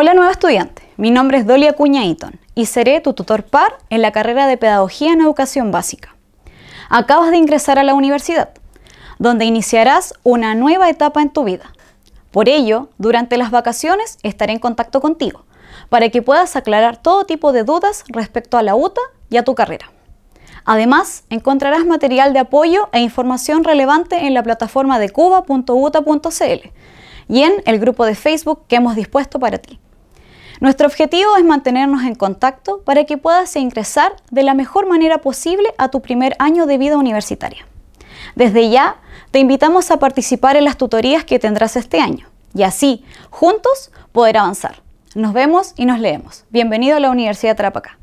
Hola nueva estudiante, mi nombre es Dolia Acuña Eaton y seré tu tutor par en la carrera de Pedagogía en Educación Básica. Acabas de ingresar a la universidad, donde iniciarás una nueva etapa en tu vida. Por ello, durante las vacaciones estaré en contacto contigo para que puedas aclarar todo tipo de dudas respecto a la UTA y a tu carrera. Además, encontrarás material de apoyo e información relevante en la plataforma de cuba.uta.cl y en el grupo de Facebook que hemos dispuesto para ti. Nuestro objetivo es mantenernos en contacto para que puedas ingresar de la mejor manera posible a tu primer año de vida universitaria. Desde ya, te invitamos a participar en las tutorías que tendrás este año y así, juntos, poder avanzar. Nos vemos y nos leemos. Bienvenido a la Universidad Tarapacá.